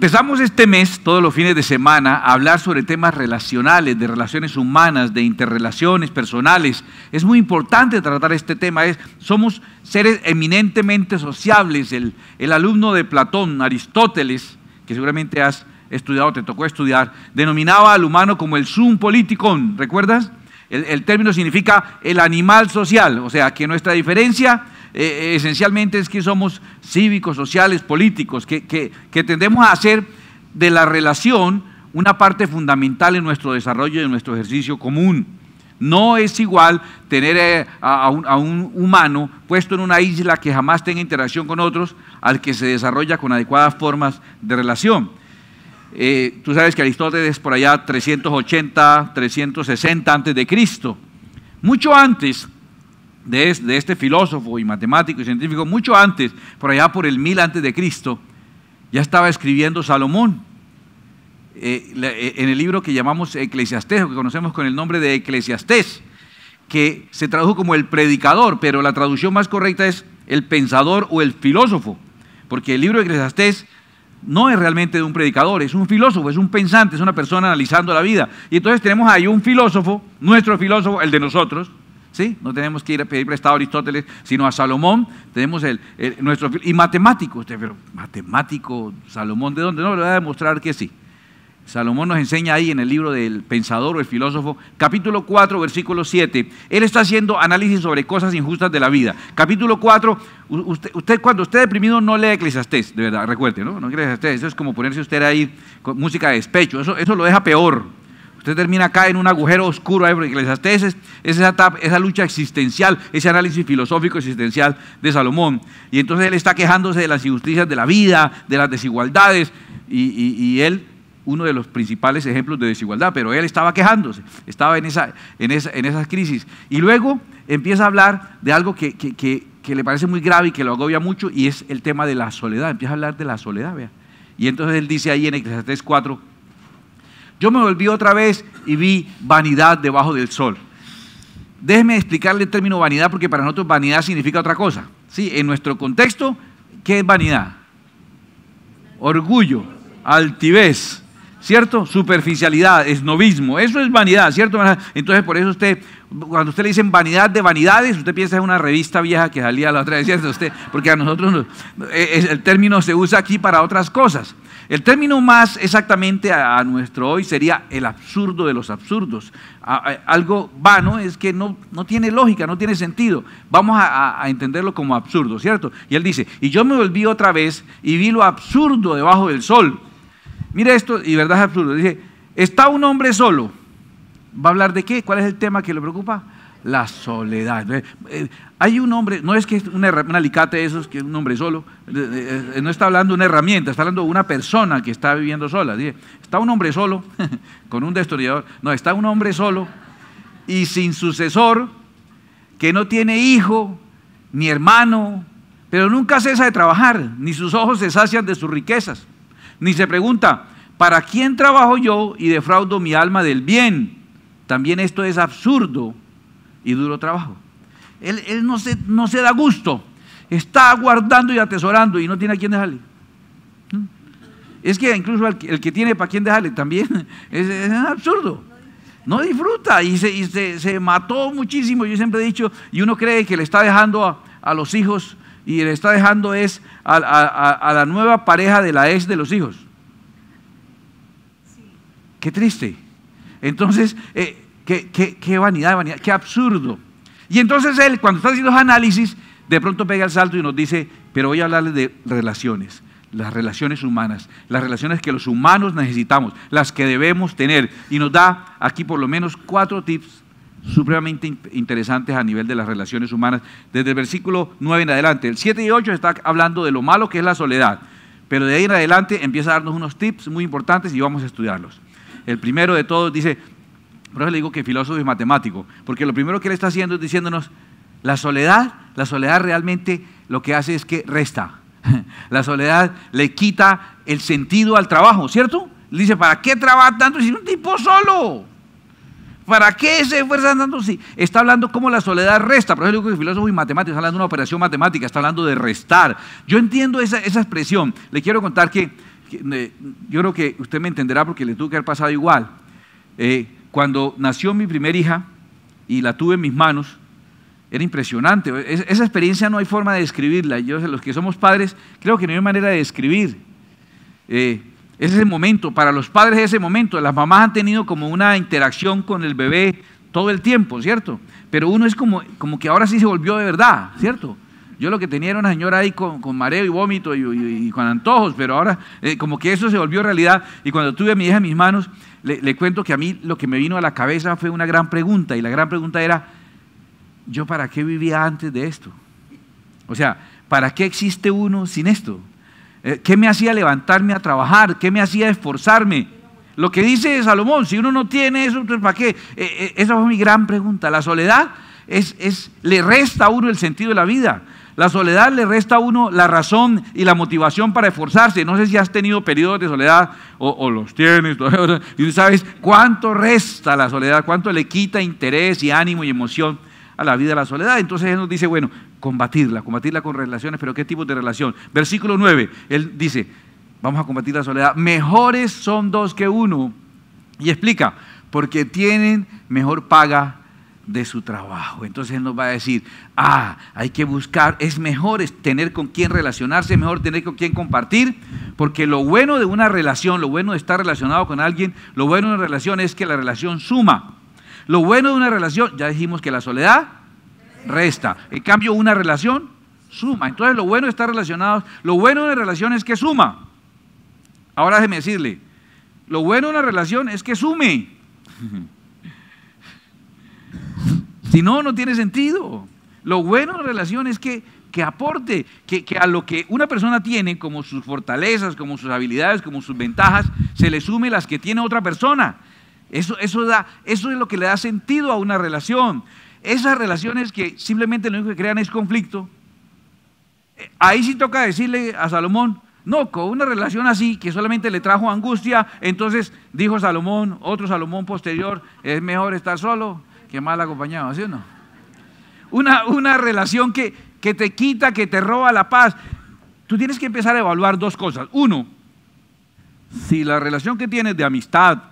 Empezamos este mes, todos los fines de semana, a hablar sobre temas relacionales, de relaciones humanas, de interrelaciones personales. Es muy importante tratar este tema. Es, somos seres eminentemente sociables. El, alumno de Platón, Aristóteles, que seguramente has estudiado, te tocó estudiar, denominaba al humano como el sum politicon. ¿Recuerdas? El, el término significa el animal social, o sea, que nuestra diferencia eh, eh, esencialmente es que somos cívicos, sociales, políticos, que, tendemos a hacer de la relación una parte fundamental en nuestro desarrollo y en nuestro ejercicio común. No es igual tener eh, a, un, humano puesto en una isla que jamás tenga interacción con otros al que se desarrolla con adecuadas formas de relación. tú sabes que Aristóteles por allá 380, 360 antes de Cristo. Mucho antes de, este filósofo y matemático y científico, mucho antes, por allá por el mil antes de Cristo, ya estaba escribiendo Salomón. Eh, eh, en el libro que llamamos Eclesiastés, o que conocemos con el nombre de Eclesiastés, que se tradujo como el predicador, pero la traducción más correcta es el pensador o el filósofo, porque el libro de Eclesiastés no es realmente de un predicador, es un filósofo, es un pensante, es una persona analizando la vida. Y entonces tenemos ahí un filósofo, nuestro filósofo, el de nosotros, no tenemos que ir a pedir prestado a Aristóteles, sino a Salomón. Tenemos el, nuestro, y matemático, usted, pero matemático, Salomón, ¿de dónde? No, le voy a demostrar que sí. Salomón nos enseña ahí en el libro del pensador o el filósofo, capítulo 4, versículo 7. Él está haciendo análisis sobre cosas injustas de la vida. Capítulo 4, usted, usted cuando esté deprimido no lee Eclesiastés, de verdad, recuerde, ¿no? No Eclesiastés, eso es como ponerse usted ahí con música de despecho, eso, eso lo deja peor. Usted termina acá en un agujero oscuro. Eclesiastés este es, es esa, lucha existencial, ese análisis filosófico existencial de Salomón. Y entonces él está quejándose de las injusticias de la vida, de las desigualdades. Y, él, uno de los principales ejemplos de desigualdad, pero él estaba quejándose, estaba en, esa, esas crisis. Y luego empieza a hablar de algo que, le parece muy grave y que lo agobia mucho, y es el tema de la soledad. Empieza a hablar de la soledad, vea. Y entonces él dice ahí en Eclesiastés 4, yo me volví otra vez y vi vanidad debajo del sol. Déjeme explicarle el término vanidad porque para nosotros vanidad significa otra cosa. Sí, en nuestro contexto, ¿qué es vanidad? Orgullo, altivez, ¿cierto? Superficialidad, esnovismo. Eso es vanidad, ¿cierto? Entonces, por eso usted, cuando usted le dicen vanidad de vanidades, usted piensa en una revista vieja que salía la otra vez, Usted, porque a nosotros el término se usa aquí para otras cosas. El término más exactamente a, nuestro hoy sería el absurdo de los absurdos. algo vano es que no, no, tiene lógica, no tiene sentido. Vamos a, a entenderlo como absurdo, ¿cierto? Y él dice, y yo me volví otra vez y vi lo absurdo debajo del sol. Mira esto, y verdad es absurdo. Dice, está un hombre solo. ¿Va a hablar de qué? ¿Cuál es el tema que le preocupa? La soledad. Eh, eh, hay un hombre, no es que es un alicate de esos, que un hombre solo, eh, eh, no está hablando de una herramienta, está hablando de una persona que está viviendo sola. Dice, está un hombre solo, con un destruidor, no, está un hombre solo y sin sucesor, que no tiene hijo, ni hermano, pero nunca cesa de trabajar, ni sus ojos se sacian de sus riquezas, ni se pregunta, ¿para quién trabajo yo y defraudo mi alma del bien? También esto es absurdo y duro trabajo. Él, no, se, no se da gusto. Está guardando y atesorando y no tiene a quién dejarle. ¿Mm? Es que incluso el que, tiene para quién dejarle también es, absurdo. No disfruta y, se, mató muchísimo. Yo siempre he dicho, y uno cree que le está dejando a, los hijos y le está dejando es a, la nueva pareja de la ex de los hijos. Qué triste. Entonces, eh, qué, vanidad, vanidad, qué absurdo. Y entonces él, cuando está haciendo análisis, de pronto pega el salto y nos dice, pero voy a hablarles de relaciones, las relaciones humanas, las relaciones que los humanos necesitamos, las que debemos tener. Y nos da aquí por lo menos cuatro tips supremamente interesantes a nivel de las relaciones humanas, desde el versículo 9 en adelante. El 7 y 8 está hablando de lo malo que es la soledad, pero de ahí en adelante empieza a darnos unos tips muy importantes y vamos a estudiarlos. El primero de todos dice, por eso le digo que filósofo y matemático, porque lo primero que él está haciendo es diciéndonos, la soledad, la soledad realmente lo que hace es que resta. La soledad le quita el sentido al trabajo, ¿cierto? Le dice, ¿para qué trabaja tanto si es un tipo solo? ¿Para qué se esfuerza tanto si está hablando cómo la soledad resta? Por eso le digo que filósofo y matemático está hablando de una operación matemática, está hablando de restar. Yo entiendo esa, expresión. Le quiero contar que, eh, yo creo que usted me entenderá porque le tuvo que haber pasado igual. Eh, cuando nació mi primera hija y la tuve en mis manos, era impresionante. esa experiencia no hay forma de describirla. Yo, los que somos padres, creo que no hay manera de describir. Eh, ese momento, para los padres es ese momento. Las mamás han tenido como una interacción con el bebé todo el tiempo, ¿cierto? Pero uno es como, como que ahora sí se volvió de verdad, ¿cierto? Yo lo que tenía era una señora ahí con, mareo y vómito y, con antojos, pero ahora eh, como que eso se volvió realidad. Y cuando tuve a mi hija en mis manos, le, cuento que a mí lo que me vino a la cabeza fue una gran pregunta y la gran pregunta era, ¿yo para qué vivía antes de esto? O sea, ¿para qué existe uno sin esto? Eh, ¿Qué me hacía levantarme a trabajar? ¿Qué me hacía esforzarme? Lo que dice Salomón, si uno no tiene eso, ¿para qué? Eh, eh, esa fue mi gran pregunta. La soledad es, es, le resta a uno el sentido de la vida. La soledad le resta a uno la razón y la motivación para esforzarse. No sé si has tenido periodos de soledad o, los tienes y tú sabes cuánto resta la soledad, cuánto le quita interés y ánimo y emoción a la vida de la soledad. Entonces Él nos dice, bueno, combatirla, combatirla con relaciones, pero ¿qué tipo de relación? Versículo 9, Él dice, vamos a combatir la soledad. Mejores son dos que uno. Y explica, porque tienen mejor paga de su trabajo. Entonces Él nos va a decir, ah, hay que buscar, es mejor tener con quién relacionarse, mejor tener con quién compartir, porque lo bueno de una relación, lo bueno de estar relacionado con alguien, lo bueno de una relación es que la relación suma. Lo bueno de una relación, ya dijimos que la soledad resta, en cambio una relación suma. Entonces lo bueno de estar relacionado, lo bueno de una relación es que suma. Ahora déjeme decirle, lo bueno de una relación es que sume. Si no, no tiene sentido. Lo bueno de la relación es que, que aporte, que, a lo que una persona tiene, como sus fortalezas, como sus habilidades, como sus ventajas, se le sume las que tiene otra persona. Eso, eso, da, eso es lo que le da sentido a una relación. Esas relaciones que simplemente lo único que crean es conflicto. Eh, ahí sí toca decirle a Salomón, no, con una relación así que solamente le trajo angustia, entonces dijo Salomón, otro Salomón posterior, es mejor estar solo, Qué mal acompañado, ¿sí o no? Una, una relación que, que te quita, que te roba la paz. Tú tienes que empezar a evaluar dos cosas. Uno, si la relación que tienes de amistad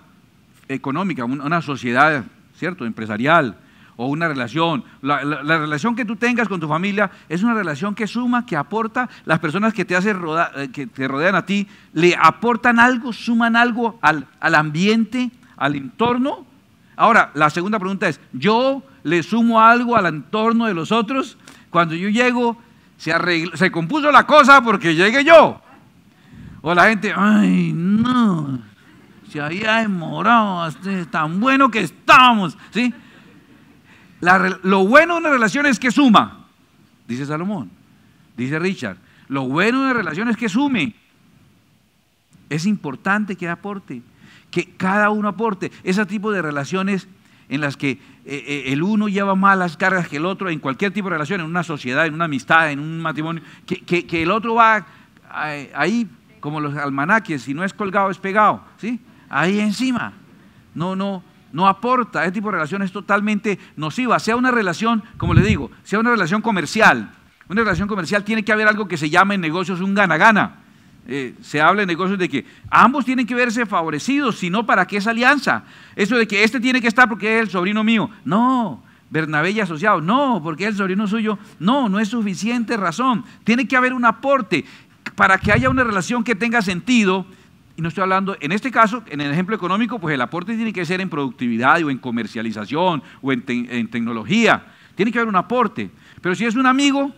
económica, una sociedad, ¿cierto?, empresarial, o una relación, la, relación que tú tengas con tu familia es una relación que suma, que aporta, las personas que te, hacen eh, que te rodean a ti, le aportan algo, suman algo al, al ambiente, al entorno, Ahora, la segunda pregunta es, ¿yo le sumo algo al entorno de los otros? Cuando yo llego, se, se compuso la cosa porque llegué yo. O la gente, ay, no, se había demorado, este tan bueno que estamos, ¿sí? lo bueno de una relación es que suma, dice Salomón, dice Richard. Lo bueno de una relación es que sume. Es importante que aporte que cada uno aporte. Ese tipo de relaciones en las que eh, eh, el uno lleva más las cargas que el otro, en cualquier tipo de relación, en una sociedad, en una amistad, en un matrimonio, que, el otro va eh, ahí, como los almanaques, si no es colgado, es pegado, ¿sí? Ahí encima. No, no, no aporta. Ese tipo de relación es totalmente nociva. Sea una relación, como le digo, sea una relación comercial. Una relación comercial tiene que haber algo que se llame en negocios un gana-gana. Eh, se habla en negocios de que ambos tienen que verse favorecidos, si no, ¿para qué esa alianza? Eso de que este tiene que estar porque es el sobrino mío. No, Bernabé asociado, no, porque es el sobrino suyo. No, no es suficiente razón. Tiene que haber un aporte para que haya una relación que tenga sentido. Y no estoy hablando, en este caso, en el ejemplo económico, pues el aporte tiene que ser en productividad o en comercialización o en tecnología. Tiene que haber un aporte. Pero si es un amigo,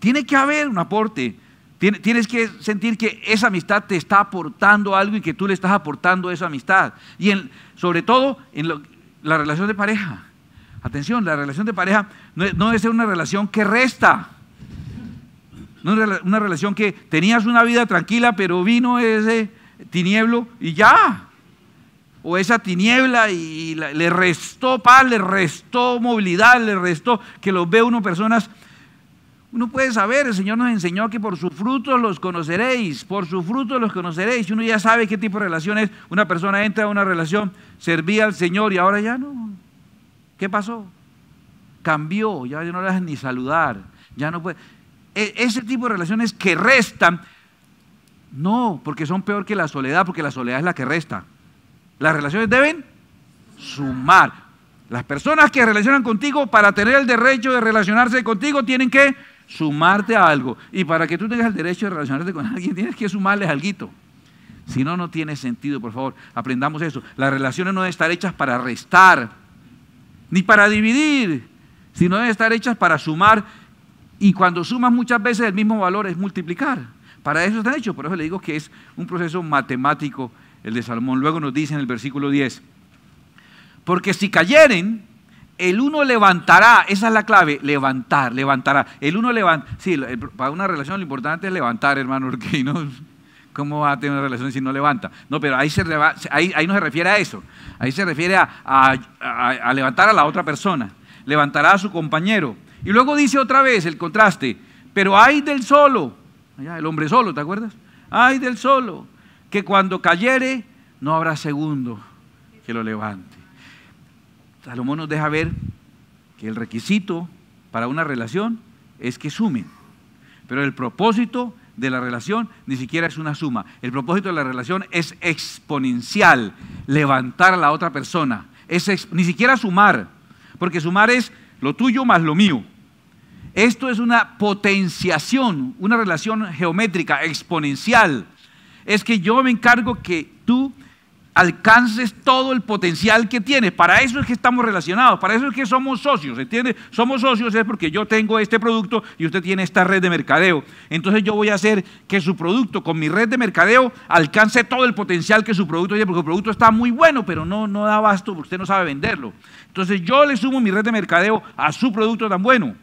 tiene que haber un aporte Tienes que sentir que esa amistad te está aportando algo y que tú le estás aportando esa amistad. Y sobre todo en la relación de pareja. Atención, la relación de pareja no, debe ser una relación que resta. No una, relación que tenías una vida tranquila, pero vino ese tinieblo y ya. O esa tiniebla y, le restó paz, le restó movilidad, le restó que los ve uno personas uno puede saber, el Señor nos enseñó que por sus frutos los conoceréis, por sus frutos los conoceréis. Uno ya sabe qué tipo de relación es. Una persona entra a una relación, servía al Señor y ahora ya no. ¿Qué pasó? Cambió, ya no le ni saludar, ya no puede. E, ese tipo de relaciones que restan, no, porque son peor que la soledad, porque la soledad es la que resta. Las relaciones deben sumar. Las personas que relacionan contigo para tener el derecho de relacionarse contigo tienen que sumarte a algo. Y para que tú tengas el derecho de relacionarte con alguien, tienes que sumarles algo. Si no, no tiene sentido, por favor, aprendamos eso. Las relaciones no deben estar hechas para restar, ni para dividir, sino deben estar hechas para sumar. Y cuando sumas muchas veces el mismo valor es multiplicar. Para eso está hecho, por eso le digo que es un proceso matemático el de Salomón. Luego nos dice en el versículo 10, porque si cayeren, el uno levantará, esa es la clave, levantar, levantará. El uno levanta, sí, para una relación lo importante es levantar, hermano, Urquino, ¿cómo va a tener una relación si no levanta? No, pero ahí, se, ahí, no se refiere a eso, ahí se refiere a, a, levantar a la otra persona, levantará a su compañero. Y luego dice otra vez el contraste, pero hay del solo, el hombre solo, ¿te acuerdas? Hay del solo, que cuando cayere no habrá segundo que lo levante. Salomón nos deja ver que el requisito para una relación es que sumen. Pero el propósito de la relación ni siquiera es una suma. El propósito de la relación es exponencial, levantar a la otra persona. Es ni siquiera sumar, porque sumar es lo tuyo más lo mío. Esto es una potenciación, una relación geométrica, exponencial. Es que yo me encargo que tú alcances todo el potencial que tiene Para eso es que estamos relacionados, para eso es que somos socios, ¿entiendes? Somos socios es porque yo tengo este producto y usted tiene esta red de mercadeo. Entonces yo voy a hacer que su producto con mi red de mercadeo alcance todo el potencial que su producto tiene, porque su producto está muy bueno, pero no, no da abasto porque usted no sabe venderlo. Entonces yo le sumo mi red de mercadeo a su producto tan bueno.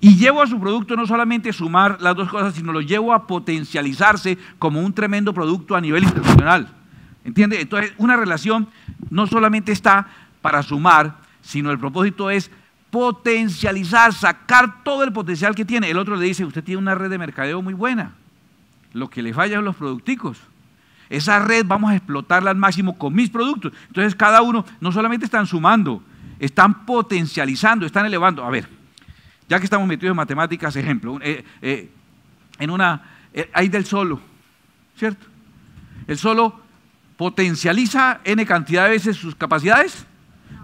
Y llevo a su producto no solamente sumar las dos cosas, sino lo llevo a potencializarse como un tremendo producto a nivel internacional. ¿Entiende? Entonces, una relación no solamente está para sumar, sino el propósito es potencializar, sacar todo el potencial que tiene. El otro le dice, usted tiene una red de mercadeo muy buena. Lo que le falla son los producticos. Esa red vamos a explotarla al máximo con mis productos. Entonces cada uno no solamente están sumando, están potencializando, están elevando. A ver, ya que estamos metidos en matemáticas, ejemplo, eh, eh, en una, eh, hay del solo, ¿cierto? El solo ¿Potencializa N cantidad de veces sus capacidades?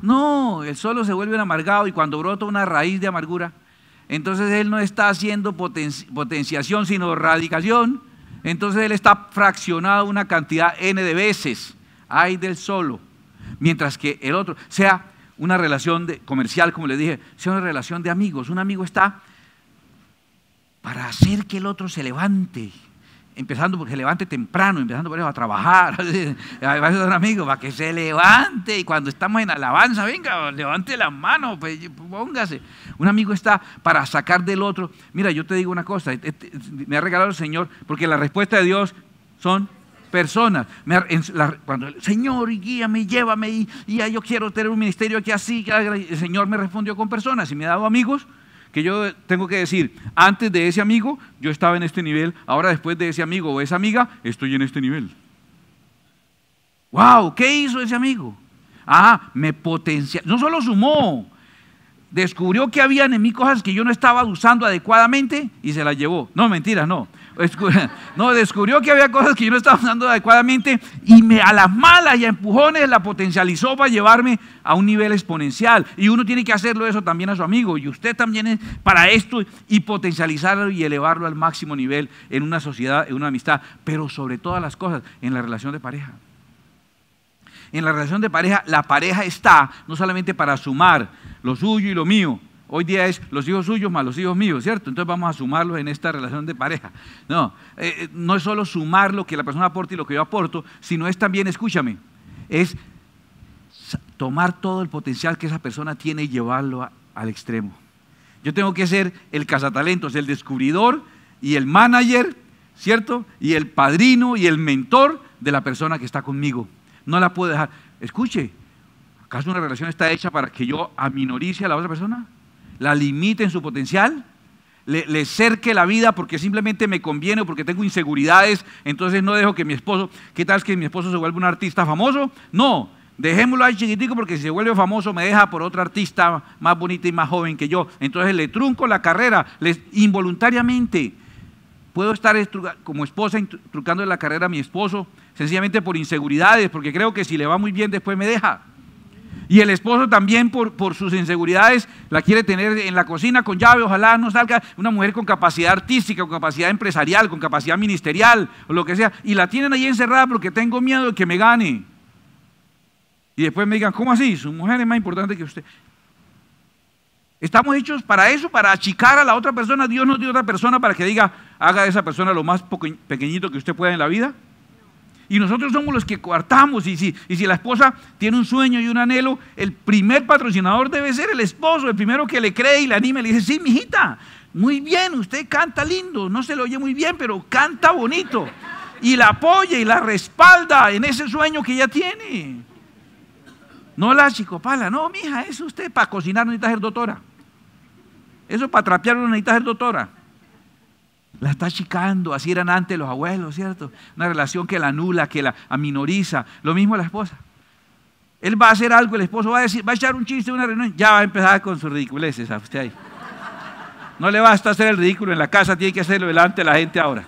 No, el solo se vuelve amargado y cuando brota una raíz de amargura, entonces él no está haciendo potenciación, sino radicación. Entonces él está fraccionado una cantidad N de veces. Hay del solo. Mientras que el otro, sea una relación de, comercial, como les dije, sea una relación de amigos. Un amigo está para hacer que el otro se levante, empezando porque se levante temprano, empezando por eso a trabajar, a un amigo, para que se levante y cuando estamos en alabanza, venga, levante la mano, pues, póngase. Un amigo está para sacar del otro. Mira, yo te digo una cosa, este, este, me ha regalado el Señor, porque la respuesta de Dios son personas. cuando el Señor guíame, llévame y, yo quiero tener un ministerio aquí así, el Señor me respondió con personas y me ha dado amigos que yo tengo que decir, antes de ese amigo yo estaba en este nivel, ahora después de ese amigo o esa amiga estoy en este nivel. ¡Wow! ¿Qué hizo ese amigo? Ah, me potencia no solo sumó, descubrió que había en mí cosas que yo no estaba usando adecuadamente y se las llevó. No, mentiras, no. No, descubrió que había cosas que yo no estaba usando adecuadamente y a las malas y a empujones la potencializó para llevarme a un nivel exponencial. Y uno tiene que hacerlo eso también a su amigo. Y usted también es para esto y potencializarlo y elevarlo al máximo nivel en una sociedad, en una amistad, pero sobre todas las cosas, en la relación de pareja. En la relación de pareja, la pareja está no solamente para sumar lo suyo y lo mío, Hoy día es los hijos suyos más los hijos míos, ¿cierto? Entonces vamos a sumarlos en esta relación de pareja. No, eh, eh, no es solo sumar lo que la persona aporta y lo que yo aporto, sino es también, escúchame, es tomar todo el potencial que esa persona tiene y llevarlo al extremo. Yo tengo que ser el cazatalentos, el descubridor y el manager, ¿cierto? Y el padrino y el mentor de la persona que está conmigo. No la puedo dejar. Escuche, ¿acaso una relación está hecha para que yo aminorice a la otra persona? la limite en su potencial, le, cerque la vida porque simplemente me conviene o porque tengo inseguridades, entonces no dejo que mi esposo, ¿qué tal que mi esposo se vuelva un artista famoso? No, dejémoslo ahí chiquitico porque si se vuelve famoso me deja por otro artista más bonita y más joven que yo. Entonces le trunco la carrera involuntariamente. Puedo estar como esposa trucando la carrera a mi esposo sencillamente por inseguridades, porque creo que si le va muy bien después me deja. Y el esposo también por, por, sus inseguridades la quiere tener en la cocina con llave, ojalá no salga una mujer con capacidad artística, con capacidad empresarial, con capacidad ministerial o lo que sea. Y la tienen ahí encerrada porque tengo miedo de que me gane. Y después me digan, ¿cómo así? Su mujer es más importante que usted. Estamos hechos para eso, para achicar a la otra persona. Dios nos dio otra persona para que diga, haga de esa persona lo más pequeñito que usted pueda en la vida. Y nosotros somos los que coartamos. Y si, la esposa tiene un sueño y un anhelo, el primer patrocinador debe ser el esposo, el primero que le cree y le anima le dice, sí, mijita, muy bien, usted canta lindo, no se le oye muy bien, pero canta bonito. Y la apoya y la respalda en ese sueño que ella tiene. No la pala, no, mija, eso usted para cocinar no necesita ser doctora. Eso para trapear no necesita ser doctora. La está achicando, así eran antes los abuelos, ¿cierto? Una relación que la anula, que la aminoriza. Lo mismo la esposa. Él va a hacer algo, el esposo va a decir, va a echar un chiste una reunión, ya va a empezar con sus ridiculeces a usted ahí. No le basta hacer el ridículo en la casa, tiene que hacerlo delante de la gente ahora.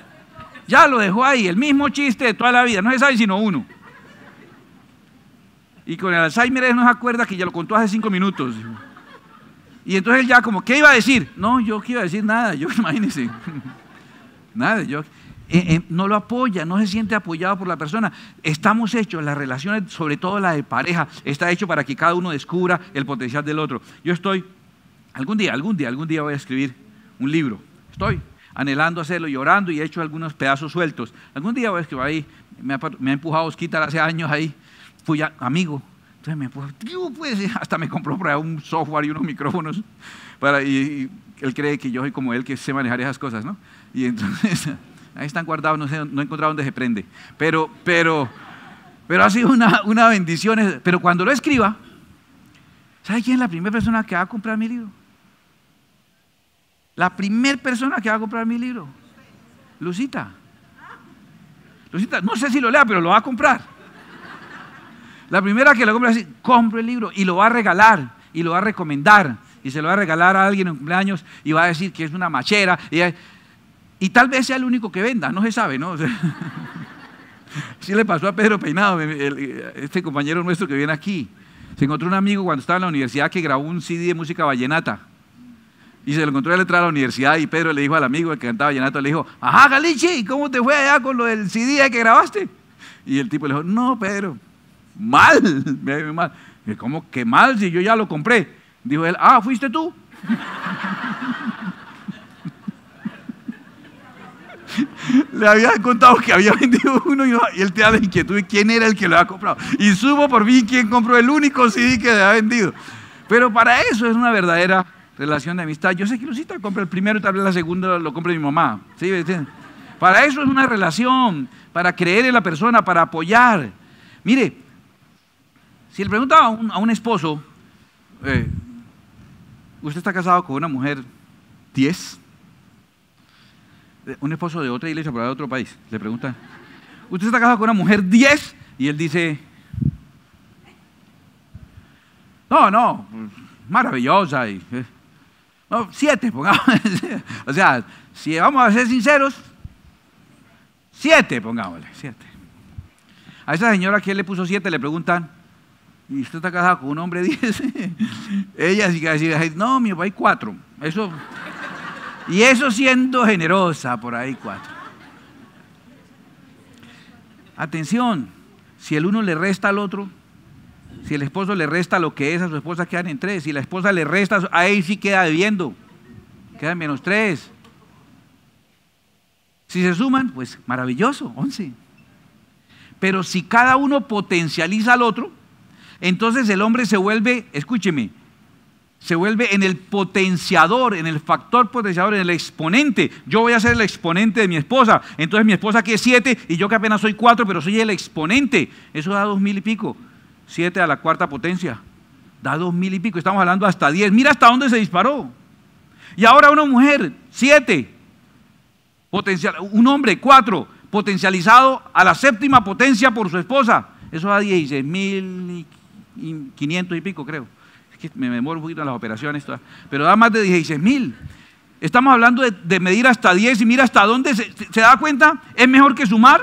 Ya lo dejó ahí, el mismo chiste de toda la vida, no es sabe sino uno. Y con el Alzheimer él no se acuerda que ya lo contó hace cinco minutos. Y entonces él ya como, ¿qué iba a decir? No, yo que iba a decir nada, yo imagínese nada, yo, eh, eh, no lo apoya, no se siente apoyado por la persona. Estamos hechos, las relaciones, sobre todo la de pareja, está hecho para que cada uno descubra el potencial del otro. Yo estoy, algún día, algún día, algún día voy a escribir un libro. Estoy anhelando hacerlo, llorando y he hecho algunos pedazos sueltos. Algún día voy a escribir ahí, me ha, me ha empujado Osquitar hace años ahí, fui amigo. Entonces me empujó, pues", hasta me compró un software y unos micrófonos. Para, él cree que yo soy como él, que sé manejar esas cosas, ¿no? Y entonces, ahí están guardados, no, he encontrado dónde se prende. Pero, pero, pero ha sido una, bendición. Pero cuando lo escriba, ¿sabe quién es la primera persona que va a comprar mi libro? La primera persona que va a comprar mi libro. Lucita. Lucita, no sé si lo lea, pero lo va a comprar. La primera que lo compra es compro el libro y lo va a regalar y lo va a recomendar y se lo va a regalar a alguien en cumpleaños y va a decir que es una machera. Y y tal vez sea el único que venda, no se sabe, ¿no? sí le pasó a Pedro Peinado, este compañero nuestro que viene aquí. Se encontró un amigo cuando estaba en la universidad que grabó un CD de música vallenata. Y se lo encontró la entrar a la universidad y Pedro le dijo al amigo que cantaba vallenato, le dijo, ajá, Galichi, ¿cómo te fue allá con lo del CD que grabaste? Y el tipo le dijo, no, Pedro, mal, mal. ¿Cómo que mal si yo ya lo compré? Dijo él, ah, fuiste tú. le había contado que había vendido uno y, él te da la inquietud de quién era el que lo había comprado. Y subo por mí quién compró el único CD que le había vendido. Pero para eso es una verdadera relación de amistad. Yo sé que Lucita compra el primero, y tal vez la segunda lo compre mi mamá. Para eso es una relación, para creer en la persona, para apoyar. Mire, si le preguntaba a un, esposo, eh, ¿usted está casado con una mujer 10? un esposo de otra iglesia, pero de otro país, le preguntan, ¿usted está casado con una mujer 10? Y él dice, no, no, maravillosa. Y, eh, no, siete, pongámosle. o sea, si vamos a ser sinceros, siete, pongámosle, siete. A esa señora que él le puso siete le preguntan, ¿y usted está casado con un hombre diez? Ella sí que decir, no, mi papá hay cuatro. Eso... Y eso siendo generosa, por ahí cuatro. Atención, si el uno le resta al otro, si el esposo le resta lo que es a su esposa, quedan en tres. Si la esposa le resta, ahí sí queda debiendo, quedan menos tres. Si se suman, pues maravilloso, once. Pero si cada uno potencializa al otro, entonces el hombre se vuelve, escúcheme, se vuelve en el potenciador, en el factor potenciador, en el exponente. Yo voy a ser el exponente de mi esposa. Entonces mi esposa que es siete y yo que apenas soy cuatro, pero soy el exponente. Eso da dos mil y pico. Siete a la cuarta potencia. Da dos mil y pico. Estamos hablando hasta diez. Mira hasta dónde se disparó. Y ahora una mujer, siete. Potencial, un hombre, cuatro. Potencializado a la séptima potencia por su esposa. Eso da 16 mil quinientos y pico, creo me demoro un poquito en las operaciones, pero da más de 16 mil. Estamos hablando de, medir hasta 10 y mira hasta dónde se, da cuenta, es mejor que sumar.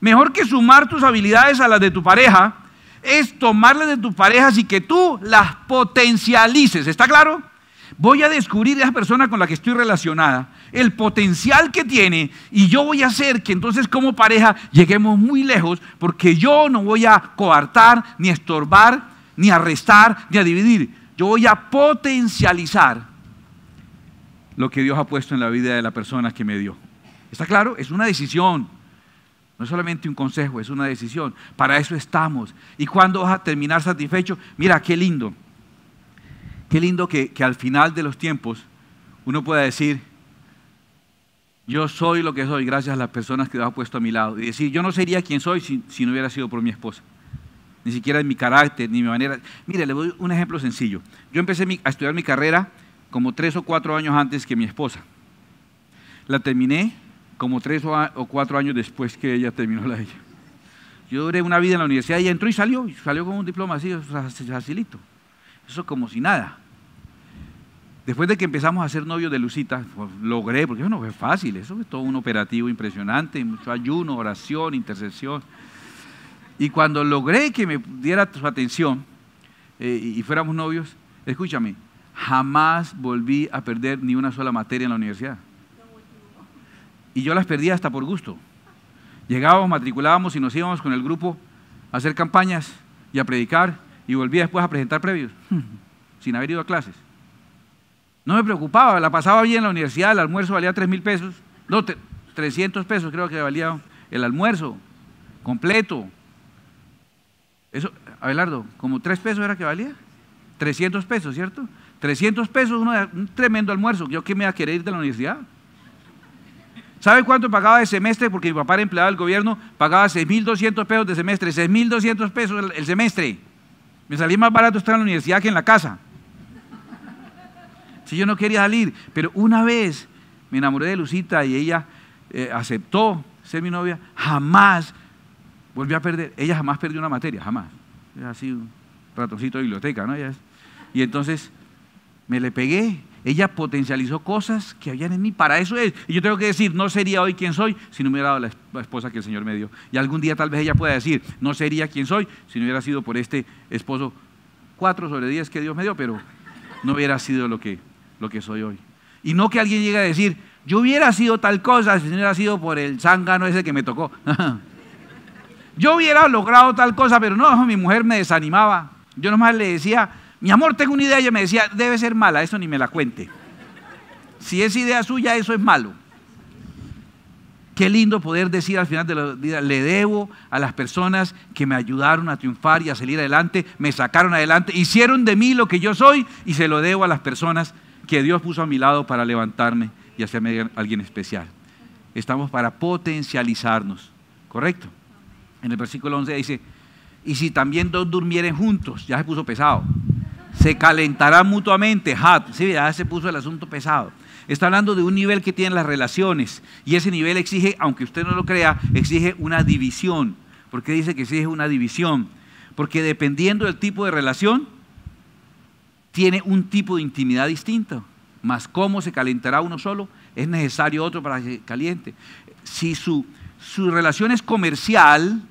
Mejor que sumar tus habilidades a las de tu pareja, es tomarlas de tu pareja y que tú las potencialices. ¿Está claro? Voy a descubrir a esa persona con la que estoy relacionada, el potencial que tiene, y yo voy a hacer que entonces como pareja lleguemos muy lejos, porque yo no voy a coartar ni estorbar ni a restar, ni a dividir. Yo voy a potencializar lo que Dios ha puesto en la vida de la persona que me dio. ¿Está claro? Es una decisión. No es solamente un consejo, es una decisión. Para eso estamos. ¿Y cuando vas a terminar satisfecho? Mira, qué lindo. Qué lindo que, al final de los tiempos uno pueda decir, yo soy lo que soy gracias a las personas que Dios ha puesto a mi lado. Y decir, yo no sería quien soy si no hubiera sido por mi esposa ni siquiera en mi carácter, ni mi manera. Mire, le doy un ejemplo sencillo. Yo empecé a estudiar mi carrera como tres o cuatro años antes que mi esposa. La terminé como tres o cuatro años después que ella terminó la ella. Yo duré una vida en la universidad, ella entró y salió, y salió con un diploma así, facilito. Eso como si nada. Después de que empezamos a ser novios de Lucita, pues, logré, porque eso no fue fácil, eso fue todo un operativo impresionante, mucho ayuno, oración, intercesión. Y cuando logré que me diera su atención eh, y fuéramos novios, escúchame, jamás volví a perder ni una sola materia en la universidad. Y yo las perdía hasta por gusto. Llegábamos, matriculábamos y nos íbamos con el grupo a hacer campañas y a predicar y volvía después a presentar previos, sin haber ido a clases. No me preocupaba, la pasaba bien en la universidad, el almuerzo valía 3 mil pesos, no, 300 pesos creo que valía el almuerzo completo. Eso, Abelardo, como tres pesos era que valía. 300 pesos, ¿cierto? 300 pesos, uno un tremendo almuerzo. ¿Yo qué me iba a querer ir de la universidad? ¿Sabe cuánto pagaba de semestre? Porque mi papá era empleado del gobierno, pagaba 6.200 pesos de semestre, 6.200 pesos el, semestre. Me salía más barato estar en la universidad que en la casa. Si yo no quería salir, pero una vez me enamoré de Lucita y ella eh, aceptó ser mi novia, jamás volvió a perder. Ella jamás perdió una materia, jamás. Era así un ratoncito de biblioteca, ¿no? Y entonces me le pegué. Ella potencializó cosas que habían en mí. Para eso es. Y yo tengo que decir, no sería hoy quien soy si no hubiera dado la esposa que el Señor me dio. Y algún día tal vez ella pueda decir, no sería quien soy si no hubiera sido por este esposo Cuatro sobre diez que Dios me dio, pero no hubiera sido lo que, lo que soy hoy. Y no que alguien llegue a decir, yo hubiera sido tal cosa si no hubiera sido por el zángano ese que me tocó. Yo hubiera logrado tal cosa, pero no, mi mujer me desanimaba. Yo nomás le decía, mi amor, tengo una idea. Y ella me decía, debe ser mala, eso ni me la cuente. Si es idea suya, eso es malo. Qué lindo poder decir al final de la vida, le debo a las personas que me ayudaron a triunfar y a salir adelante, me sacaron adelante, hicieron de mí lo que yo soy y se lo debo a las personas que Dios puso a mi lado para levantarme y hacerme alguien especial. Estamos para potencializarnos, ¿correcto? en el versículo 11 dice, y si también dos durmieren juntos, ya se puso pesado, se calentarán mutuamente, hat, sí, ya se puso el asunto pesado. Está hablando de un nivel que tienen las relaciones y ese nivel exige, aunque usted no lo crea, exige una división. ¿Por qué dice que exige una división? Porque dependiendo del tipo de relación, tiene un tipo de intimidad distinto. más cómo se calentará uno solo, es necesario otro para que se caliente. Si su, su relación es comercial,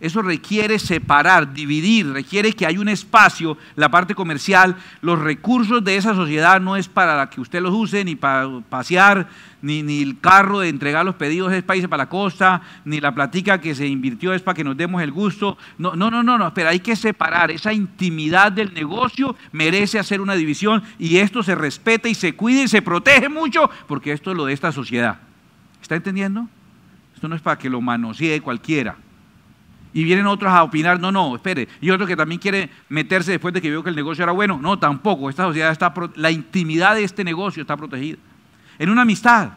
eso requiere separar, dividir, requiere que haya un espacio, la parte comercial, los recursos de esa sociedad no es para que usted los use, ni para pasear, ni, el carro de entregar los pedidos de para irse para la costa, ni la platica que se invirtió es para que nos demos el gusto. No, no, no, no, no, pero hay que separar, esa intimidad del negocio merece hacer una división y esto se respeta y se cuida y se protege mucho porque esto es lo de esta sociedad. ¿Está entendiendo? Esto no es para que lo manosee cualquiera. Y vienen otros a opinar, no, no, espere. Y otro que también quiere meterse después de que vio que el negocio era bueno. No, tampoco. Esta sociedad está, la intimidad de este negocio está protegida. En una amistad.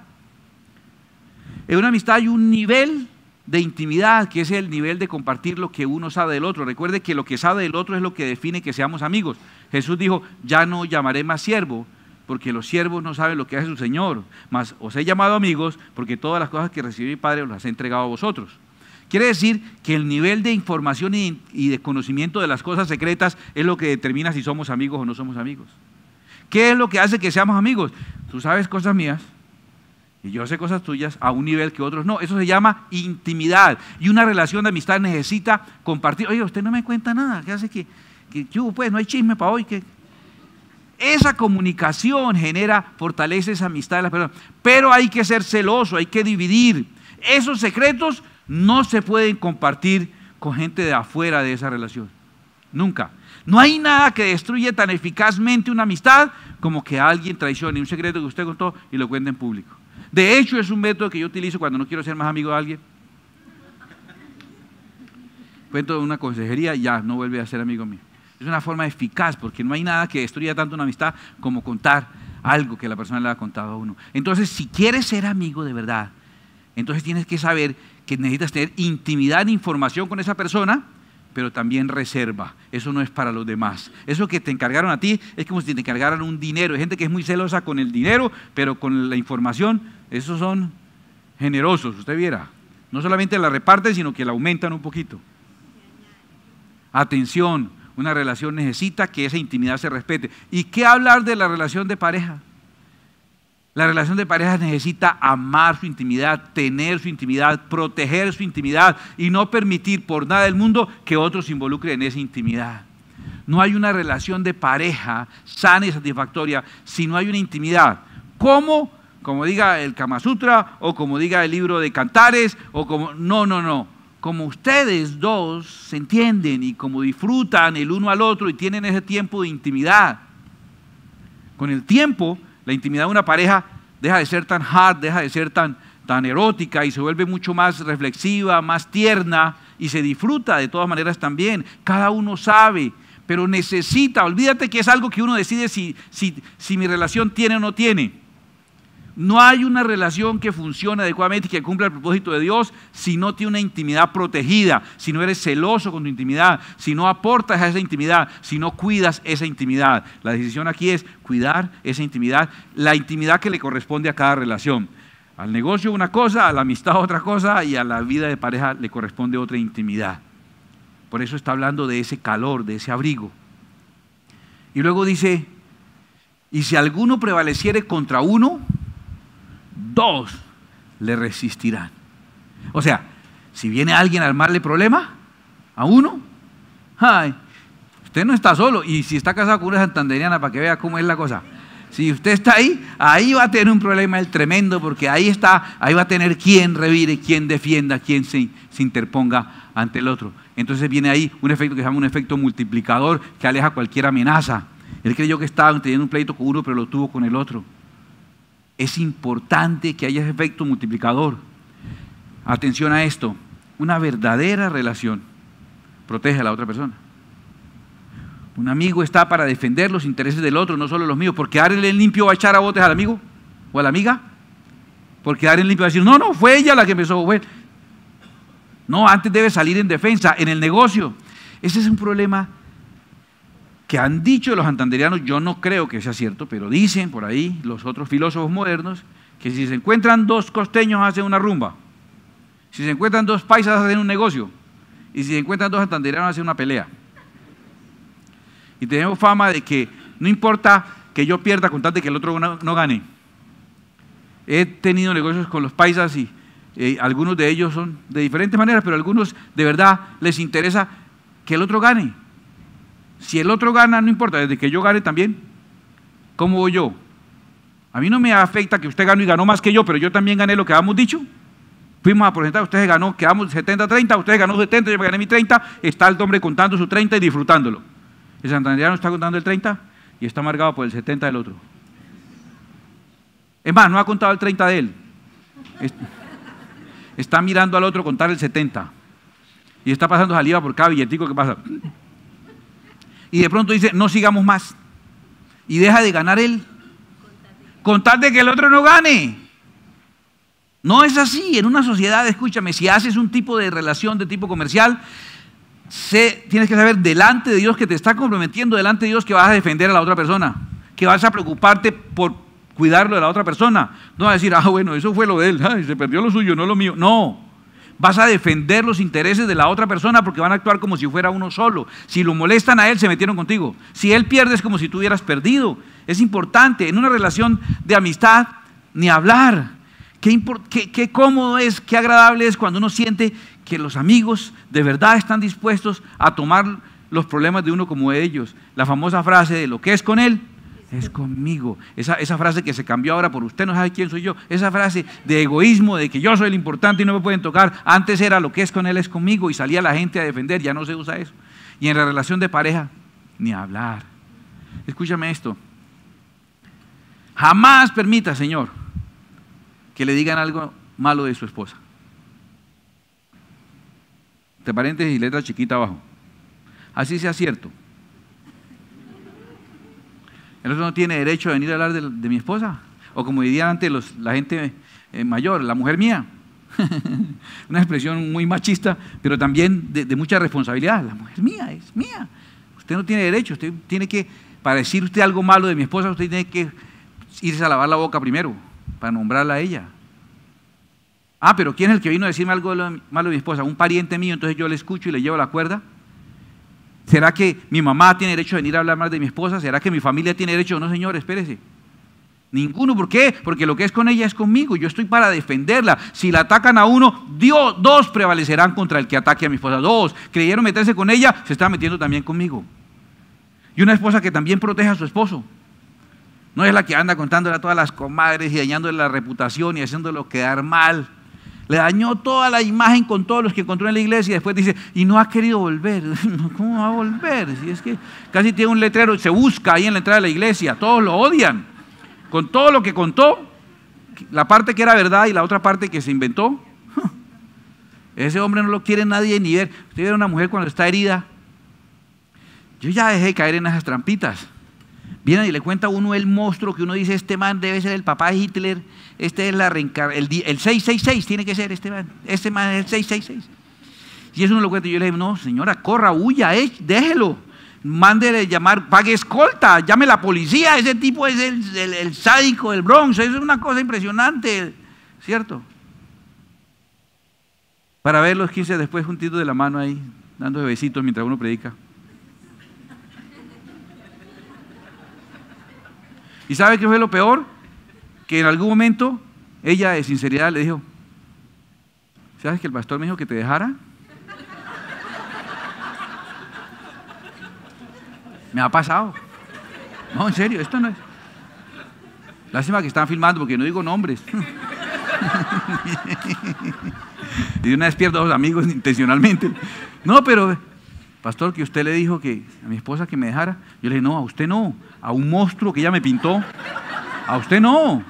En una amistad hay un nivel de intimidad, que es el nivel de compartir lo que uno sabe del otro. Recuerde que lo que sabe del otro es lo que define que seamos amigos. Jesús dijo, ya no llamaré más siervo, porque los siervos no saben lo que hace su Señor, mas os he llamado amigos, porque todas las cosas que recibí mi Padre las he entregado a vosotros. Quiere decir que el nivel de información y de conocimiento de las cosas secretas es lo que determina si somos amigos o no somos amigos. ¿Qué es lo que hace que seamos amigos? Tú sabes cosas mías y yo sé cosas tuyas a un nivel que otros no. Eso se llama intimidad. Y una relación de amistad necesita compartir. Oye, usted no me cuenta nada. ¿Qué hace que, que pues no hay chisme para hoy? que esa comunicación genera, fortalece esa amistad de las personas. Pero hay que ser celoso, hay que dividir. Esos secretos no se pueden compartir con gente de afuera de esa relación. Nunca. No hay nada que destruye tan eficazmente una amistad como que alguien traicione un secreto que usted contó y lo cuente en público. De hecho, es un método que yo utilizo cuando no quiero ser más amigo de alguien. Cuento una consejería ya no vuelve a ser amigo mío. Es una forma eficaz porque no hay nada que destruya tanto una amistad como contar algo que la persona le ha contado a uno. Entonces, si quieres ser amigo de verdad, entonces tienes que saber que necesitas tener intimidad e información con esa persona, pero también reserva. Eso no es para los demás. Eso que te encargaron a ti es como si te encargaran un dinero. Hay gente que es muy celosa con el dinero, pero con la información, esos son generosos, usted viera. No solamente la reparten, sino que la aumentan un poquito. Atención, una relación necesita que esa intimidad se respete. ¿Y qué hablar de la relación de pareja? La relación de pareja necesita amar su intimidad, tener su intimidad, proteger su intimidad y no permitir por nada del mundo que otros se involucren en esa intimidad. No hay una relación de pareja sana y satisfactoria si no hay una intimidad. ¿Cómo? Como diga el Kama Sutra o como diga el libro de Cantares o como... No, no, no como ustedes dos se entienden y como disfrutan el uno al otro y tienen ese tiempo de intimidad. Con el tiempo, la intimidad de una pareja deja de ser tan hard, deja de ser tan, tan erótica y se vuelve mucho más reflexiva, más tierna y se disfruta de todas maneras también. Cada uno sabe, pero necesita, olvídate que es algo que uno decide si, si, si mi relación tiene o no tiene. No hay una relación que funcione adecuadamente y que cumpla el propósito de Dios si no tiene una intimidad protegida, si no eres celoso con tu intimidad, si no aportas a esa intimidad, si no cuidas esa intimidad. La decisión aquí es cuidar esa intimidad, la intimidad que le corresponde a cada relación. Al negocio una cosa, a la amistad otra cosa y a la vida de pareja le corresponde otra intimidad. Por eso está hablando de ese calor, de ese abrigo. Y luego dice, y si alguno prevaleciere contra uno, dos le resistirán. O sea, si viene alguien a armarle problema a uno, usted no está solo. Y si está casado con una santanderiana, para que vea cómo es la cosa. Si usted está ahí, ahí va a tener un problema tremendo, porque ahí está, ahí va a tener quien revire, quien defienda, quien se, se interponga ante el otro. Entonces viene ahí un efecto que se llama un efecto multiplicador que aleja cualquier amenaza. Él creyó que estaba teniendo un pleito con uno, pero lo tuvo con el otro. Es importante que haya efecto multiplicador. Atención a esto. Una verdadera relación protege a la otra persona. Un amigo está para defender los intereses del otro, no solo los míos. Porque darle el limpio va a echar a botes al amigo o a la amiga. Porque darle el limpio va a decir, no, no, fue ella la que empezó. Fue. No, antes debe salir en defensa, en el negocio. Ese es un problema han dicho los santanderianos, yo no creo que sea cierto, pero dicen por ahí los otros filósofos modernos, que si se encuentran dos costeños hacen una rumba, si se encuentran dos paisas hacen un negocio, y si se encuentran dos santanderianos hacen una pelea. Y tenemos fama de que no importa que yo pierda con tal de que el otro no, gane. He tenido negocios con los paisas y eh, algunos de ellos son de diferentes maneras, pero a algunos de verdad les interesa que el otro gane si el otro gana, no importa, desde que yo gane también. ¿Cómo voy yo? A mí no me afecta que usted ganó y ganó más que yo, pero yo también gané lo que habíamos dicho. Fuimos a presentar usted ganó, quedamos 70-30, usted ganó 70, yo me gané mi 30, está el hombre contando su 30 y disfrutándolo. El santandereano está contando el 30 y está amargado por el 70 del otro. Es más, no ha contado el 30 de él. Está mirando al otro contar el 70. Y está pasando saliva por cada billetico que pasa y de pronto dice, no sigamos más. Y deja de ganar él. Con tal de que el otro no gane. No es así. En una sociedad, escúchame, si haces un tipo de relación de tipo comercial, sé, tienes que saber delante de Dios que te está comprometiendo, delante de Dios que vas a defender a la otra persona, que vas a preocuparte por cuidarlo de la otra persona. No vas a decir, ah, bueno, eso fue lo de él, se perdió lo suyo, no lo mío. No, vas a defender los intereses de la otra persona porque van a actuar como si fuera uno solo. Si lo molestan a él, se metieron contigo. Si él pierde, es como si tú hubieras perdido. Es importante, en una relación de amistad, ni hablar. Qué, qué, qué cómodo es, qué agradable es cuando uno siente que los amigos de verdad están dispuestos a tomar los problemas de uno como ellos. La famosa frase de lo que es con él, es conmigo. Esa, frase que se cambió ahora por usted no sabe quién soy yo. Esa frase de egoísmo, de que yo soy el importante y no me pueden tocar. Antes era lo que es con él es conmigo y salía la gente a defender, ya no se usa eso. Y en la relación de pareja, ni hablar. Escúchame esto. Jamás permita, Señor, que le digan algo malo de su esposa. Te paréntesis y letra chiquita abajo. Así sea cierto. El otro no tiene derecho a venir a hablar de, mi esposa. O como diría antes la gente eh, mayor, la mujer mía. Una expresión muy machista, pero también de, mucha responsabilidad. La mujer mía es mía. Usted no tiene derecho. Usted tiene que, para decir usted algo malo de mi esposa, usted tiene que irse a lavar la boca primero, para nombrarla a ella. Ah, pero ¿quién es el que vino a decirme algo malo de mi esposa? Un pariente mío, entonces yo le escucho y le llevo la cuerda. ¿Será que mi mamá tiene derecho a venir a hablar más de mi esposa? ¿Será que mi familia tiene derecho? No, señor, espérese. Ninguno, ¿por qué? Porque lo que es con ella es conmigo. Yo estoy para defenderla. Si la atacan a uno, Dios, dos prevalecerán contra el que ataque a mi esposa. Dos, creyeron meterse con ella, se está metiendo también conmigo. Y una esposa que también protege a su esposo. No es la que anda contándole a todas las comadres y dañándole la reputación y haciéndolo quedar mal. Le dañó toda la imagen con todos los que encontró en la iglesia y después dice, y no ha querido volver. ¿Cómo va a volver? Si es que casi tiene un letrero, se busca ahí en la entrada de la iglesia, todos lo odian. Con todo lo que contó, la parte que era verdad y la otra parte que se inventó. Ese hombre no lo quiere nadie ni ver. Usted ve a una mujer cuando está herida. Yo ya dejé de caer en esas trampitas. Viene y le cuenta a uno el monstruo que uno dice, este man debe ser el papá de Hitler este es la el, 666 tiene que ser este man, este man es el 666. Y eso no lo cuento, yo le digo, no, señora, corra, huya, eh, déjelo, mándele llamar, pague escolta, llame la policía, ese tipo es el, el, el sádico eso es una cosa impresionante, ¿cierto? Para ver los 15 después juntitos de la mano ahí, dando besitos mientras uno predica. ¿Y sabe qué fue lo peor? que en algún momento ella de sinceridad le dijo, ¿sabes que el pastor me dijo que te dejara? Me ha pasado. No, en serio, esto no es. Lástima que están filmando porque no digo nombres. y una vez pierdo a los amigos intencionalmente. No, pero, pastor, que usted le dijo que a mi esposa que me dejara. Yo le dije, no, a usted no, a un monstruo que ella me pintó. A usted no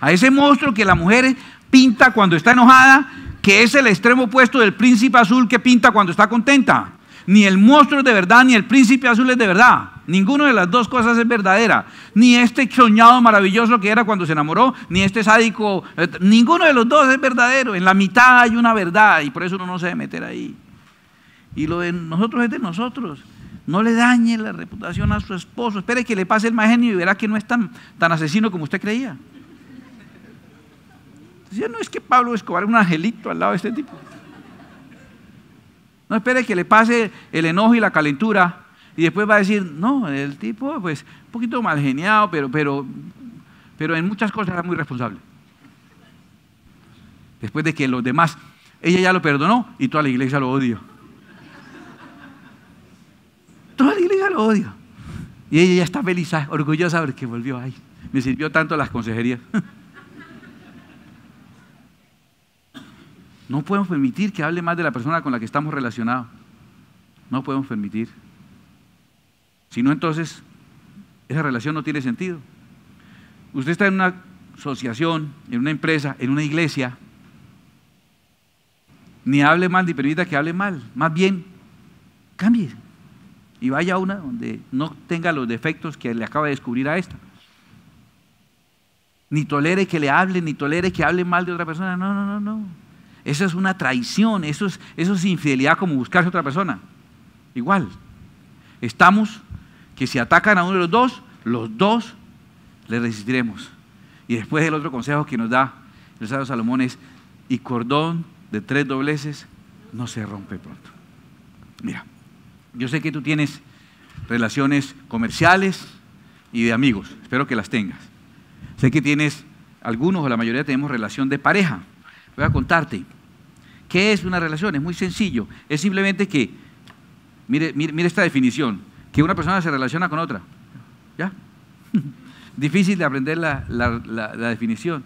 a ese monstruo que la mujer pinta cuando está enojada, que es el extremo opuesto del príncipe azul que pinta cuando está contenta. Ni el monstruo es de verdad, ni el príncipe azul es de verdad. Ninguna de las dos cosas es verdadera. Ni este soñado maravilloso que era cuando se enamoró, ni este sádico. Eh, ninguno de los dos es verdadero. En la mitad hay una verdad y por eso uno no se debe meter ahí. Y lo de nosotros es de nosotros. No le dañe la reputación a su esposo. Espere que le pase el más y verá que no es tan, tan asesino como usted creía no es que Pablo Escobar es un angelito al lado de este tipo. No espere que le pase el enojo y la calentura y después va a decir, no, el tipo, pues, un poquito mal geniado, pero, pero, pero en muchas cosas era muy responsable. Después de que los demás, ella ya lo perdonó y toda la iglesia lo odia. Toda la iglesia lo odia. Y ella ya está feliz, orgullosa de que volvió ahí. Me sirvió tanto las consejerías. No podemos permitir que hable mal de la persona con la que estamos relacionados. No podemos permitir. Si no, entonces esa relación no tiene sentido. Usted está en una asociación, en una empresa, en una iglesia. Ni hable mal, ni permita que hable mal. Más bien, cambie. Y vaya a una donde no tenga los defectos que le acaba de descubrir a esta. Ni tolere que le hable, ni tolere que hable mal de otra persona. No, no, no, no. Eso es una traición, eso es, eso es infidelidad como buscarse a otra persona. Igual. Estamos que si atacan a uno de los dos, los dos le resistiremos. Y después el otro consejo que nos da el santo Salomón es, y cordón de tres dobleces no se rompe pronto. Mira, yo sé que tú tienes relaciones comerciales y de amigos, espero que las tengas. Sé que tienes, algunos o la mayoría tenemos relación de pareja. Voy a contarte, ¿Qué es una relación? Es muy sencillo. Es simplemente que, mire, mire, esta definición, que una persona se relaciona con otra. ¿Ya? Difícil de aprender la, la definición.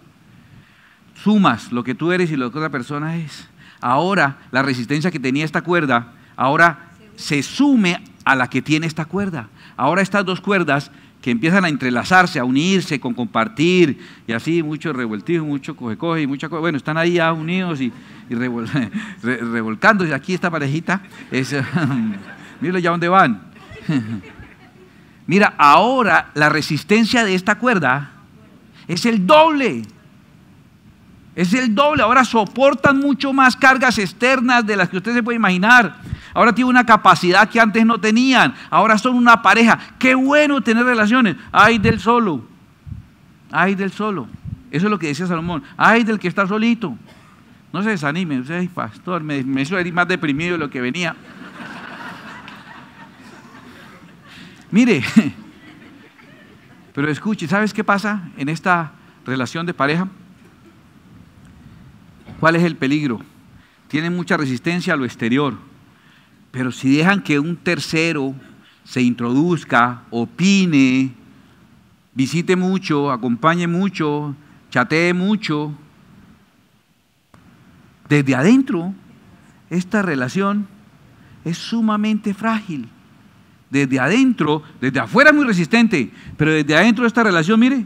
Sumas lo que tú eres y lo que otra persona es. Ahora la resistencia que tenía esta cuerda, ahora se sume a la que tiene esta cuerda. Ahora estas dos cuerdas que empiezan a entrelazarse, a unirse, con compartir, y así, mucho revueltijo, mucho coge-coge y mucha Bueno, están ahí ya unidos y, y revolcándose. Aquí esta parejita, es, ya dónde van. Mira, ahora la resistencia de esta cuerda es el doble. Es el doble. Ahora soportan mucho más cargas externas de las que usted se puede imaginar. Ahora tiene una capacidad que antes no tenían. Ahora son una pareja. Qué bueno tener relaciones. Ay del solo. Ay del solo. Eso es lo que decía Salomón. Ay del que está solito. No se desanime. Ay pastor, me, me ir más deprimido de lo que venía. Mire, pero escuche, ¿sabes qué pasa en esta relación de pareja? ¿Cuál es el peligro? Tienen mucha resistencia a lo exterior pero si dejan que un tercero se introduzca, opine, visite mucho, acompañe mucho, chatee mucho, desde adentro esta relación es sumamente frágil. Desde adentro, desde afuera es muy resistente, pero desde adentro esta relación, mire,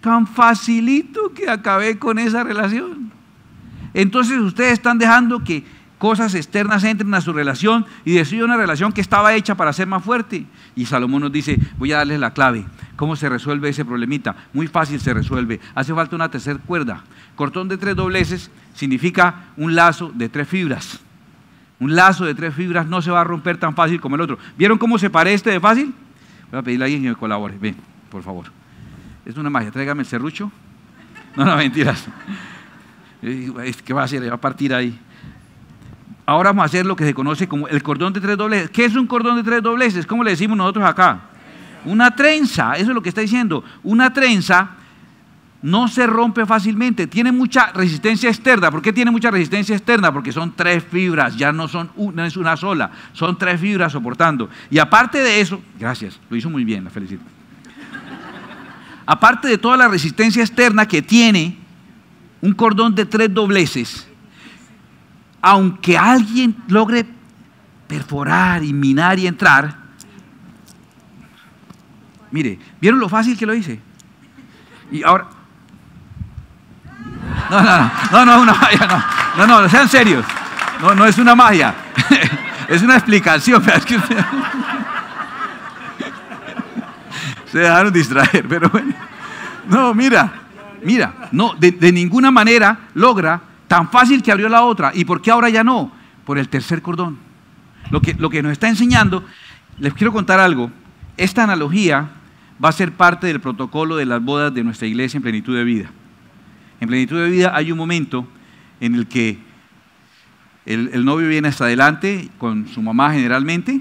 tan facilito que acabé con esa relación. Entonces ustedes están dejando que cosas externas entren a su relación y decidió una relación que estaba hecha para ser más fuerte. Y Salomón nos dice, voy a darles la clave. ¿Cómo se resuelve ese problemita? Muy fácil se resuelve. Hace falta una tercera cuerda. Cortón de tres dobleces significa un lazo de tres fibras. Un lazo de tres fibras no se va a romper tan fácil como el otro. ¿Vieron cómo se parece, este de fácil? Voy a pedirle a alguien que me colabore. Ven, por favor. Es una magia. Tráigame el serrucho. No, no, mentiras. ¿Qué va a hacer? Va a partir ahí. Ahora vamos a hacer lo que se conoce como el cordón de tres dobleces. ¿Qué es un cordón de tres dobleces? ¿Cómo le decimos nosotros acá? Una trenza, eso es lo que está diciendo. Una trenza no se rompe fácilmente, tiene mucha resistencia externa. ¿Por qué tiene mucha resistencia externa? Porque son tres fibras, ya no son una, es una sola, son tres fibras soportando. Y aparte de eso, gracias, lo hizo muy bien, la felicito. aparte de toda la resistencia externa que tiene un cordón de tres dobleces, aunque alguien logre perforar y minar y entrar, mire, ¿vieron lo fácil que lo hice? Y ahora... No, no, no, no, no, una magia, no, no, no, sean serios. No, no es una magia. Es una explicación. Pero es que Se dejaron distraer, pero bueno. No, mira, mira, no, de, de ninguna manera logra Tan fácil que abrió la otra. ¿Y por qué ahora ya no? Por el tercer cordón. Lo que, lo que nos está enseñando, les quiero contar algo. Esta analogía va a ser parte del protocolo de las bodas de nuestra iglesia en plenitud de vida. En plenitud de vida hay un momento en el que el, el, novio viene hasta adelante con su mamá generalmente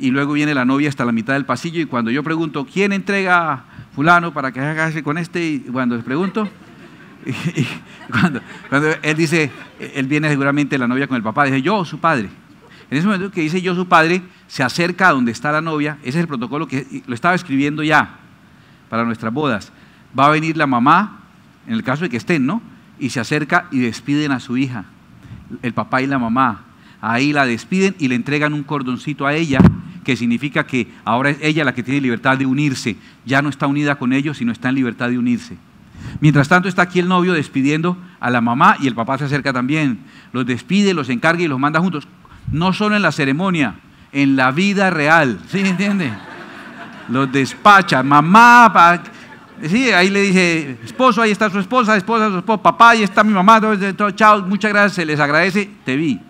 y luego viene la novia hasta la mitad del pasillo y cuando yo pregunto, ¿quién entrega a fulano para que haga con este? Y cuando les pregunto, cuando, él dice, él viene seguramente la novia con el papá, dice, yo, su padre. En ese momento que dice yo, su padre, se acerca a donde está la novia, ese es el protocolo que lo estaba escribiendo ya para nuestras bodas. Va a venir la mamá, en el caso de que estén, ¿no? Y se acerca y despiden a su hija, el papá y la mamá. Ahí la despiden y le entregan un cordoncito a ella, que significa que ahora es ella la que tiene libertad de unirse. Ya no está unida con ellos, sino está en libertad de unirse. Mientras tanto está aquí el novio despidiendo a la mamá y el papá se acerca también. Los despide, los encarga y los manda juntos. No solo en la ceremonia, en la vida real. ¿Sí entiende? Los despacha, mamá, ahí le dice, esposo, ahí está su esposa, esposa, su esposo, papá, ahí está mi mamá, todo, chao, muchas gracias, se les agradece, te vi.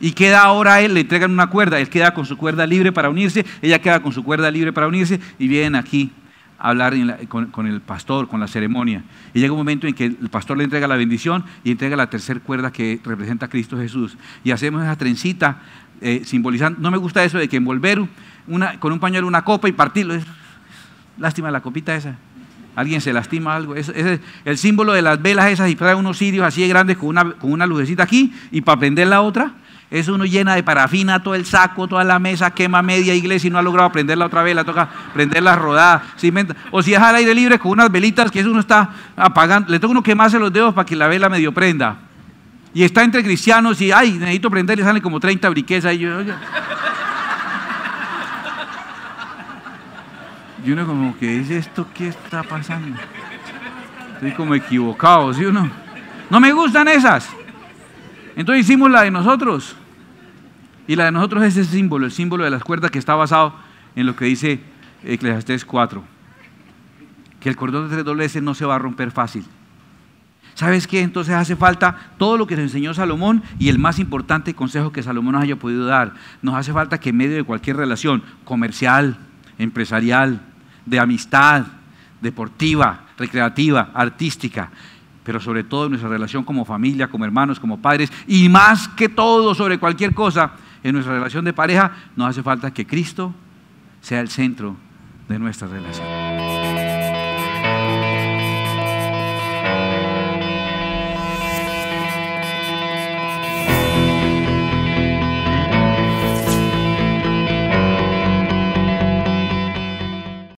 Y queda ahora él, le entregan una cuerda, él queda con su cuerda libre para unirse, ella queda con su cuerda libre para unirse y vienen aquí hablar con, el pastor, con la ceremonia. Y llega un momento en que el pastor le entrega la bendición y entrega la tercera cuerda que representa a Cristo Jesús. Y hacemos esa trencita eh, simbolizando. No me gusta eso de que envolver con un pañuelo una copa y partirlo. lástima la copita esa. Alguien se lastima algo. Es, el símbolo de las velas esas y trae unos sirios así grandes con una, con una lucecita aquí y para prender la otra es uno llena de parafina todo el saco, toda la mesa, quema media iglesia y no ha logrado la otra vela, la toca prenderla rodada. O si es al aire libre con unas velitas que eso uno está apagando, le toca uno quemarse los dedos para que la vela medio prenda. Y está entre cristianos y, ay, necesito prender y salen como 30 briquezas. Y yo, Y uno como que dice, ¿esto qué está pasando? Estoy como equivocado, ¿sí uno? No me gustan esas. Entonces hicimos la de nosotros. Y la de nosotros es ese símbolo, el símbolo de las cuerdas que está basado en lo que dice Eclesiastés 4. Que el cordón de tres dobleces no se va a romper fácil. ¿Sabes qué? Entonces hace falta todo lo que nos enseñó Salomón y el más importante consejo que Salomón nos haya podido dar. Nos hace falta que en medio de cualquier relación comercial, empresarial, de amistad, deportiva, recreativa, artística, pero sobre todo en nuestra relación como familia, como hermanos, como padres, y más que todo sobre cualquier cosa, en nuestra relación de pareja, nos hace falta que Cristo sea el centro de nuestra relación.